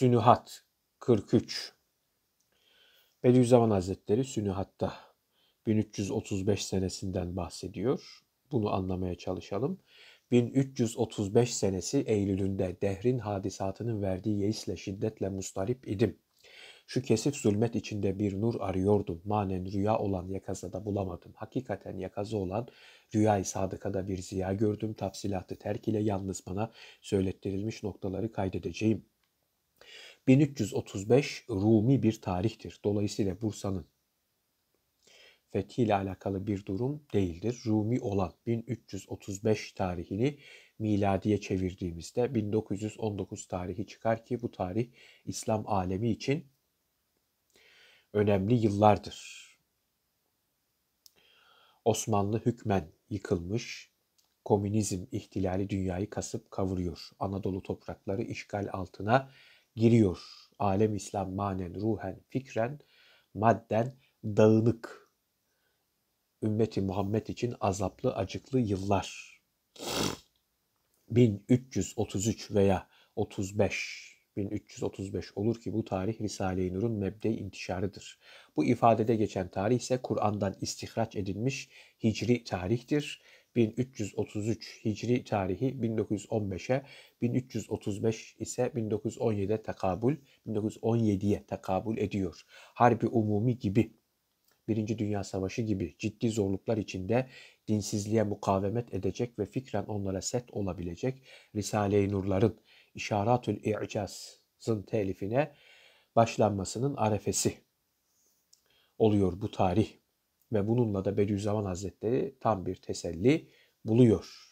Sünuhat 43 Bediüzzaman Hazretleri Sünuhat'ta 1335 senesinden bahsediyor. Bunu anlamaya çalışalım. 1335 senesi Eylül'ünde dehrin hadisatının verdiği yeisle şiddetle mustarip idim. Şu kesif zulmet içinde bir nur arıyordum. Manen rüya olan da bulamadım. Hakikaten yakazı olan rüyayı sadıkada bir ziya gördüm. Tafsilatı terk ile yalnız bana söylettirilmiş noktaları kaydedeceğim. 1335 Rumi bir tarihtir. Dolayısıyla Bursa'nın fethiyle alakalı bir durum değildir. Rumi olan 1335 tarihini miladiye çevirdiğimizde 1919 tarihi çıkar ki bu tarih İslam alemi için önemli yıllardır. Osmanlı hükmen yıkılmış, komünizm ihtilali dünyayı kasıp kavuruyor. Anadolu toprakları işgal altına giriyor. Alem İslam manen, ruhen, fikren, madden dağınık. Ümmeti Muhammed için azaplı, acıklı yıllar. 1333 veya 35 1335 olur ki bu tarih Risale-i Nur'un mebde intişarıdır. Bu ifadede geçen tarih ise Kur'an'dan istihraç edilmiş hicri tarihtir. 1333 Hicri tarihi 1915'e, 1335 ise 1917'ye tekabül, 1917'ye tekabül ediyor. Harbi umumi gibi, Birinci Dünya Savaşı gibi ciddi zorluklar içinde dinsizliğe mukavemet edecek ve fikren onlara set olabilecek Risale-i Nurların İşaratül İ'caz'ın telifine başlanmasının arefesi oluyor bu tarih ve bununla da Bediüzzaman Hazretleri tam bir teselli buluyor.